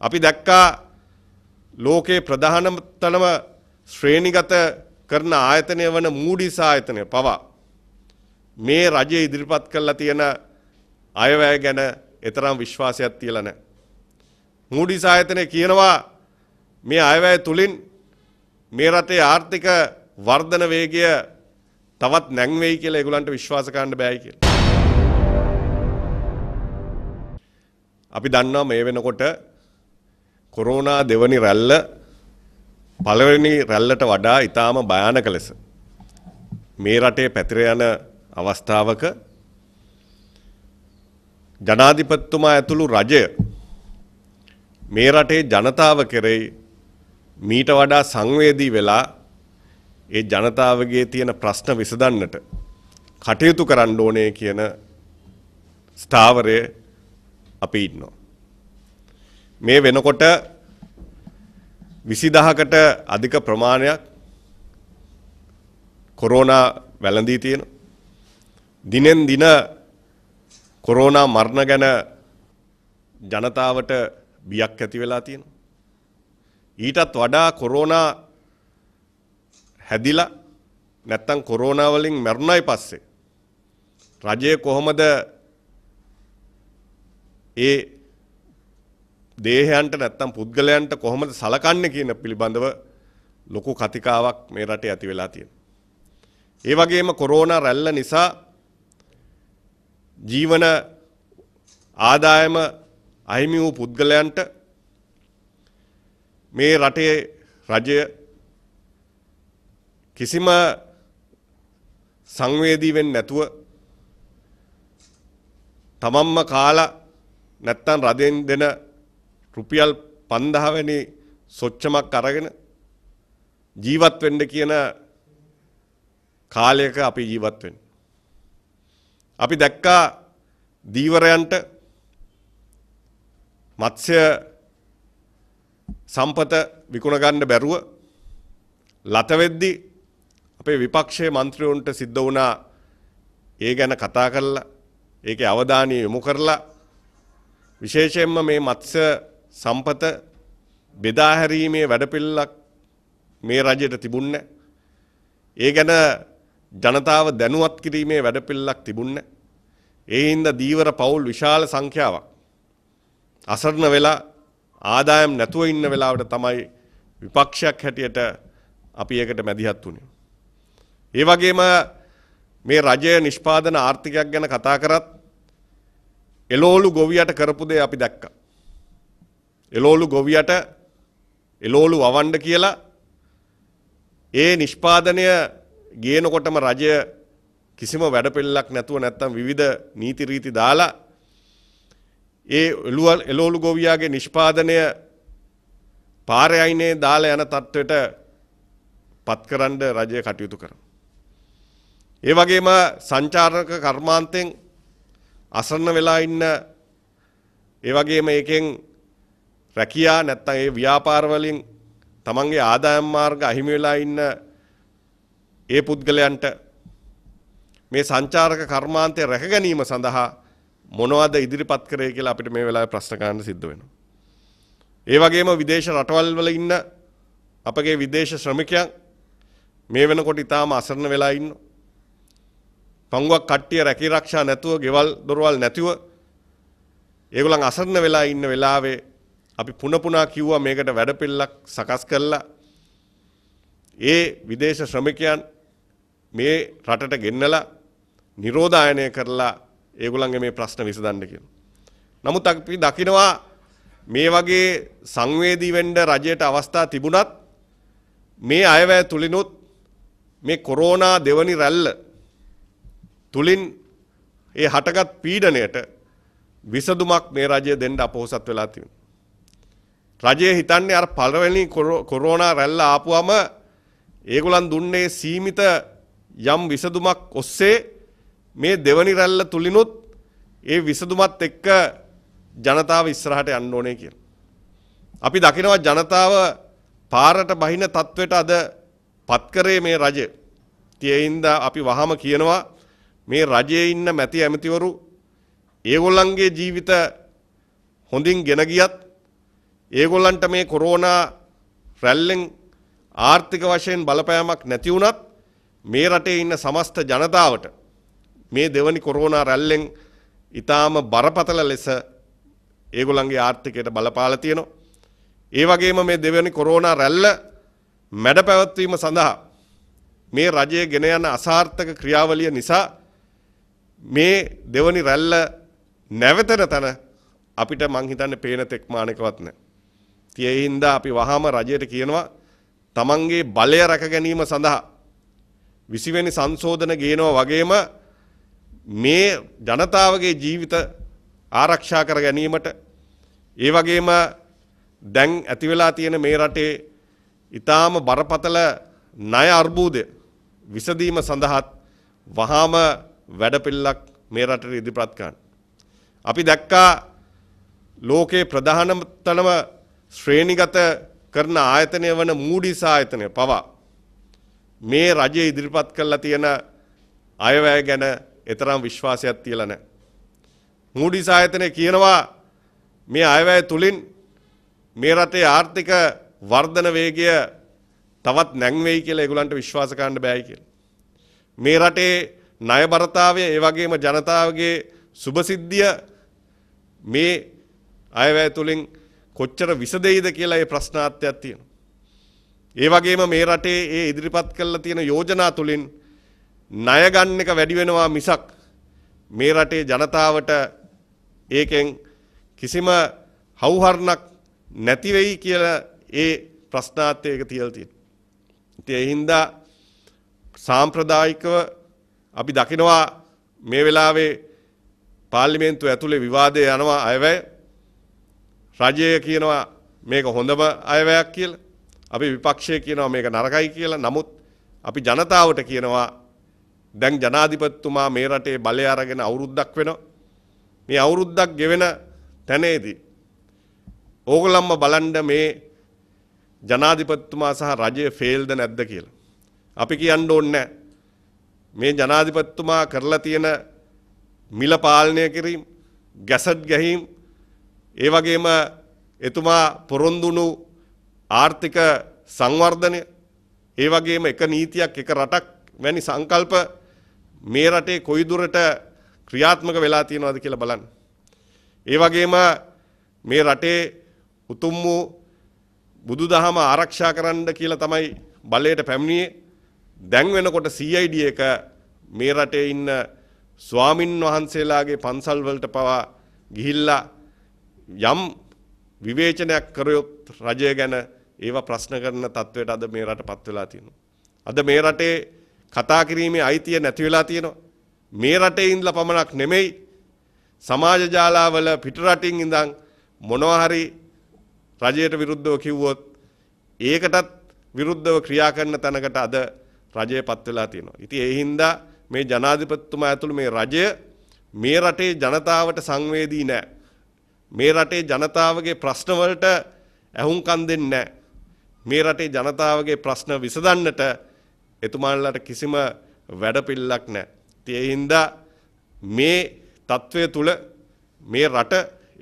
අපි දැක්කා ලෝකේ ප්‍රධානතම ශ්‍රේණිගත කරන ආයතනය වන මූඩිස් ආයතනය පවා මේ රජය ඉදිරිපත් කරලා තියෙන අයවැය ගැන එතරම් විශ්වාසයක් තියලා නැහැ. මූඩිස් ආයතනය කියනවා මේ අයවැය තුලින් මේ රටේ ආර්ථික වර්ධන වේගය තවත් නැංවෙයි කියලා ඒගොල්ලන්ට විශ්වාස කරන්න බෑයි කියලා. අපි දන්නවා මේ වෙනකොට කොරෝනා දෙවනි රැල්ල පළවෙනි රැල්ලට වඩා ඉතාම භයානක ලෙස මේ රටේ පැතිර යන අවස්ථාවක ජනාධිපතිතුමා ඇතුළු රජය මේ රටේ ජනතාව කෙරෙහි මීට වඩා සංවේදී වෙලා ඒ ජනතාවගේ තියෙන ප්‍රශ්න විසඳන්නට කටයුතු කරන්න ඕනේ කියන ස්ථාවරය අපි ඉන්නවා. මේ වෙනකොට 20000කට අධික ප්‍රමාණයක් කොරෝනා වැළඳී තියෙනවා. දිනෙන් දින කොරෝනා මරණ ගැන ජනතාවට බියක් ඇති වෙලා තියෙනවා. ඊටත් වඩා කොරෝනා හැදිලා නැත්තම් කොරෝනා වලින් මැරුණයි පස්සේ රජය කොහොමද ඒ දේහයන්ට නැත්තම් පුද්ගලයන්ට කොහොමද සලකන්නේ කියන පිළිබඳව ලොකු කතිකාවක් මේ රටේ ඇති වෙලා තියෙනවා. ඒ වගේම කොරෝනා රැල්ල නිසා ජීවන ආදායම අහිමි වූ පුද්ගලයන්ට මේ රටේ රජය කිසිම සංවේදී වෙන්නේ නැතුව තමන්ම කාලා නැත්තම් රදෙන් දෙන රුපියල් 5000 වැනි සොච්චමක් අරගෙන ජීවත් වෙන්න කියන කාලයක අපි ජීවත් වෙන්නේ. අපි දැක්කා දීවරයන්ට මත්ස්‍ය සම්පත විකුණ ගන්න බැරුව ලත වෙද්දී අපේ විපක්ෂයේ മന്ത്രിවරුන්ට සිද්ධ වුණා ඒ ගැන කතා කරලා ඒකේ අවධානය යොමු කරලා විශේෂයෙන්ම මේ මත්ස්‍ය සම්පත බෙදා හැරීමේ වැඩපිළිවෙලක් මේ රජයට තිබුණේ ඒ ගැන ජනතාව දැනුවත් කිරීමේ වැඩපිළිවෙලක් තිබුණේ ඒ හින්දා දීවර පවුල් විශාල සංඛ්‍යාවක් අසරණ වෙලා ආදායම් නැතුව ඉන්න වෙලාවට තමයි විපක්ෂයක් හැටියට අපි ඒකට මැදිහත් වුණේ. ඒ වගේම මේ රජය නිෂ්පාදන ආර්ථිකයක් ගැන කතා කරත් එළෝලු ගොවියට කරපු දේ අපි දැක්කා. එලෝලු ගොවියට එලෝලු වවන්න කියලා ඒ නිෂ්පාදනය ගේනකොටම රජය කිසිම වැඩපෙළක් නැතුව නැත්තම් විවිධ නීති රීති දාලා ඒ එලෝලු ගොවියාගේ නිෂ්පාදනය පාරයයිනේ දාලා යන තත්ත්වයට පත්කරන්න රජය කටයුතු කරනවා. ඒ වගේම සංචාරක කර්මාන්තෙන් අසරණ වෙලා ඉන්න ඒ වගේම ඒකෙන් රැකියා නැත්නම් ඒ ව්‍යාපාර වලින් තමන්ගේ ආදායම් මාර්ග අහිමි වෙලා ඉන්න ඒ පුද්ගලයන්ට මේ සංචාරක කර්මාන්තය රැක ගැනීම සඳහා මොනවද ඉදිරිපත් කරේ කියලා අපිට මේ වෙලාවේ ප්‍රශ්න ගන්න සිද්ධ වෙනවා. ඒ වගේම විදේශ රටවල් වල ඉන්න අපගේ විදේශ ශ්‍රමිකයන් මේ වෙනකොට ඊටාම අසරණ වෙලා ඉන්නවා. පංගුවක් කට්ටිය රැකී ආරක්ෂා නැතුව, ගෙවල් දොරවල් නැතිව ඒගොල්ලන් අසරණ වෙලා ඉන්න වෙලාවේ අපි පුන පුනා කිව්වා මේකට වැඩපිළිලක් සකස් කළා. ඒ විදේශ ශ්‍රමිකයන් මේ රටට ගෙන්නලා නිරෝධායනය කරලා ඒගොල්ලන්ගේ මේ ප්‍රශ්න විසඳන්න කියලා. නමුත් අපි දකිනවා මේ වගේ සංවේදී වෙන්න රජයට අවස්ථා තිබුණත් මේ අයවැය තුලිනුත් මේ කොරෝනා දෙවනි රැල්ල තුලින් ඒ හටගත් පීඩණයට විසඳුමක් මේ රජය දෙන්න අපොහසත් වෙලා තියෙනවා. රජය හිතන්නේ අර පළවෙනි කොරෝනා රැල්ල ආපුවම ඒගොල්ලන් දුන්නේ සීමිත යම් විසඳුමක් ඔස්සේ මේ දෙවනි රැල්ල තුලිනුත් ඒ විසඳුමත් එක්ක ජනතාව ඉස්සරහට යන්න ඕනේ කියලා. අපි දකිනවා ජනතාව පාරට බහින තත්වයට අද පත් කරේ මේ රජය. තියෙයින්ද අපි වහම කියනවා මේ රජයේ ඉන්න මැති ඇමතිවරු ඒගොල්ලන්ගේ ජීවිත හොඳින් ගෙන ගියත් ඒගොල්ලන්ට මේ කොරෝනා රැල්ලෙන් ආර්ථික වශයෙන් බලපෑමක් නැති වුණත් මේ රටේ ඉන්න සමස්ත ජනතාවට මේ දෙවනි කොරෝනා රැල්ලෙන් ඊටාම බරපතල ලෙස ඒගොල්ලන්ගේ ආර්ථිකයට බලපාලා තියෙනවා. ඒ වගේම මේ දෙවැනි කොරෝනා රැල්ල මැඩ පැවැත්වීම සඳහා මේ රජය ගෙන යන අසාර්ථක ක්‍රියාවලිය නිසා මේ දෙවනි රැල්ල නැවතන තැන අපිට මං හිතන්නේ පේන තෙක්මානකවත් නැහැ. ඉතින් ඒ හින්දා අපි වහාම රජයට කියනවා තමන්ගේ බලය රැක ගැනීම සඳහා 20 වෙනි සංශෝධන ගේනවා වගේම මේ ජනතාවගේ ජීවිත ආරක්ෂා කර ගැනීමට ඒ වගේම දැන් ඇති වෙලා තියෙන මේ රටේ ඊටාම බරපතල ණය අර්බුදය විසඳීම සඳහාත් වහාම වැඩපිළිලක් මේ රටේ ඉදිරිපත් කරන්න. අපි දැක්කා ලෝකේ ප්‍රධානතම ශ්‍රේණිගත කරන ආයතනය වන මූඩිස් ආයතනය පවා මේ රජය ඉදිරිපත් කරලා තියෙන අයවැය ගැන එතරම් විශ්වාසයක් තියලා නැහැ. මූඩිස් ආයතනය කියනවා මේ අයවැය තුලින් මේ රටේ ආර්ථික වර්ධන වේගය තවත් නැංවෙයි කියලා ඒගොල්ලන්ට විශ්වාස කරන්න බෑයි කියලා. මේ රටේ ණය බරතාවය ඒ වගේම ජනතාවගේ සුභසිද්ධිය මේ අයවැය තුලින් කොච්චර විසදෙයිද කියලා ඒ ප්‍රශ්නාර්ථයක් තියෙනවා. ඒ වගේම මේ රටේ ඒ ඉදිරිපත් කරලා තියෙන යෝජනා තුලින් ණය ගන්න එක වැඩි වෙනවා මිසක් මේ රටේ ජනතාවට ඒකෙන් කිසිම හවුහරණක් නැති වෙයි කියලා ඒ ප්‍රශ්නාර්ථයක තියලා තියෙනවා. ඉතින් ඒ හින්දා සාම්ප්‍රදායිකව අපි දකිනවා මේ වෙලාවේ පාර්ලිමේන්තුව ඇතුලේ විවාදය යනවා අයවැය රජය කියනවා මේක හොඳම අයවැයක් කියලා. අපි විපක්ෂය කියනවා මේක නරකයි කියලා. නමුත් අපි ජනතාවට කියනවා දැන් ජනාධිපතිතුමා මේ රටේ බලය අරගෙන අවුරුද්දක් වෙනවා. මේ අවුරුද්දක් ගෙවෙන තැනේදී ඕගොල්ලන්ම බලන්න මේ ජනාධිපතිතුමා සහ රජය ෆේල්ද නැද්ද කියලා. අපි කියන්න ඕනේ මේ ජනාධිපතිතුමා කරලා තියෙන මිල පාලනය කිරීම, ගැසට් ගැහිීම් ඒ වගේම එතුමා පොරොන්දුණු ආර්ථික සංවර්ධනය ඒ වගේම එක නීතියක් එක රටක් වැනි සංකල්ප මේ රටේ කොයි දුරට ක්‍රියාත්මක වෙලා තියෙනවද කියලා බලන්න. ඒ වගේම මේ රටේ උතුම් වූ බුදුදහම ආරක්ෂා කරන්න කියලා තමයි බලයට පැමිණියේ. දැන් වෙනකොට CID එක මේ රටේ ඉන්න ස්වාමින් වහන්සේලාගේ පන්සල් වලට පවා ගිහිල්ලා යම් විවේචනයක් කරයොත් රජය ගැන ඒව ප්‍රශ්න කරන තත්ත්වයට අද මේ රට පත් වෙලා තියෙනවා. අද මේ රටේ කතා කිරීමේ අයිතිය නැති වෙලා තියෙනවා. මේ රටේ ඉඳලා පමණක් නෙමෙයි සමාජ ජාලාවල පිටරටින් ඉඳන් මොනවා හරි රජයට විරුද්ධව කිව්වොත් ඒකටත් විරුද්ධව ක්‍රියා කරන තැනකට අද රජය පත් වෙලා තියෙනවා. ඉතින් ඒ හින්දා මේ ජනාධිපතිතුමා ඇතුළු මේ රජය මේ රටේ ජනතාවට සංවේදී නැහැ. මේ රටේ ජනතාවගේ ප්‍රශ්න වලට ඇහුම්කන් දෙන්නේ නැහැ. මේ රටේ ජනතාවගේ ප්‍රශ්න විසඳන්නට එතුමාලට කිසිම වැඩපිළිලක් නැහැ. ඒ හින්දා මේ తත්වය තුල මේ රට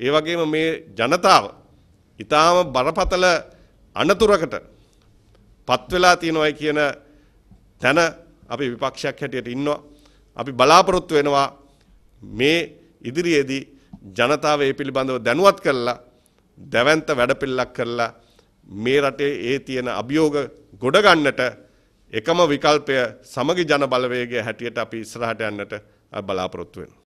ඒ වගේම මේ ජනතාව ඊටාම බරපතල අනතුරකට පත් වෙලා තියෙනවායි කියන තැන අපි විපක්ෂයක් හැටියට ඉන්නවා. අපි බලාපොරොත්තු වෙනවා මේ ඉදිරියේදී ජනතාව ඒ පිළිබඳව දැනුවත් කරලා දැවන්ත වැඩපිල්ලක් කරලා මේ රටේ ඒ තියෙන අභියෝග ගොඩගන්නට එකම විකල්පය සමගි ජන බලවේගය හැටියට අපි ඉස්සරහට යන්නට බලාපොරොත්තු වෙනවා.